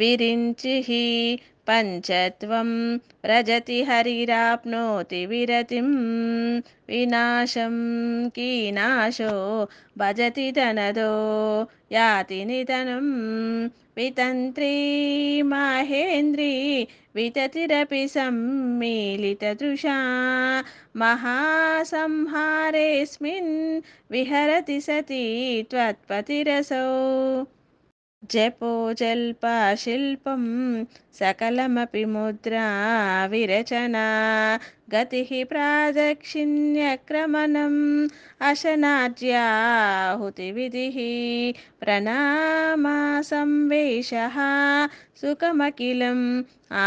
విరించి పంచత్వం రజతి హరిరాప్నోతి విరతిం వినాశం కీనాశో భజతి తనదో యాతి నితనం వితంత్రీ మహేంద్రీ వితతిరపి సమ్మీలితృషా మహాసంహారేస్మిన్ విహరతి సతీ త్వత్పతిరసౌ जपोजल्पशिल्पं सकलमपि मुद्रा विरचना गतिः प्रादक्षिण्यक्रमणम् अशनाज्याहुतिविधिः प्रणामा संवेशः सुखमखिलम्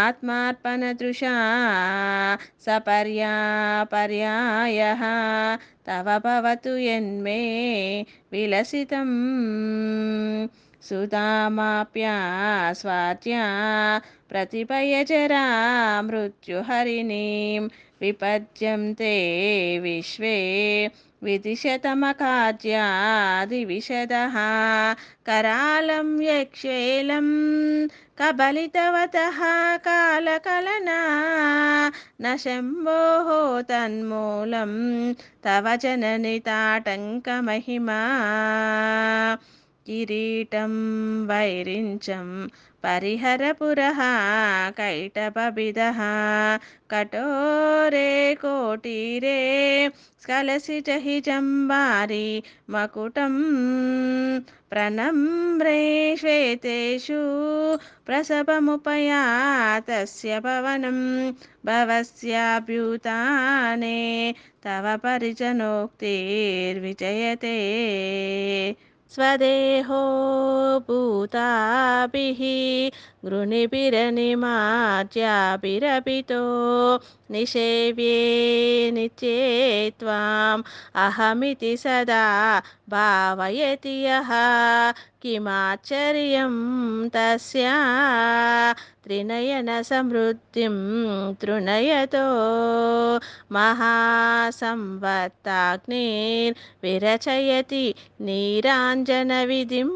आत्मार्पणदृशा सपर्यापर्यायः तव भवतु यन्मे विलसितम् सुतामाप्यास्वाच्या प्रतिपयचरा मृत्युहरिणीं विपद्यन्ते विश्वे विदिशतमकाद्यादिविशदः करालं यक्षेलं कबलितवतः कालकलना न शम्भोः तन्मूलं तव जननिताटङ्कमहिमा కిరీటం వైరించం పరిహరపురః కైటపబిదః కఠోరే కోటిరే స్కలసి జహి జంబారి మకుటం ప్రణమ్రే శ్వేతేషు ప్రసభముపయాతస్య భవనం భవస్యాభ్యూతానే తవ పరిచనోక్తిర్విజయతే స్వదేహో భూతాభిः గృణిభిరనిమార్జ్యాభిరపితో నిషేవ్యే నిత్యే త్వాम् అహమితి సదా భావయతి యः किमाचर्यं तस्या త్రినయన సమృద్ధిం తృణయతో మహాసంవత్తాగ్నిర్విరచయతి నీరాంజన విధిం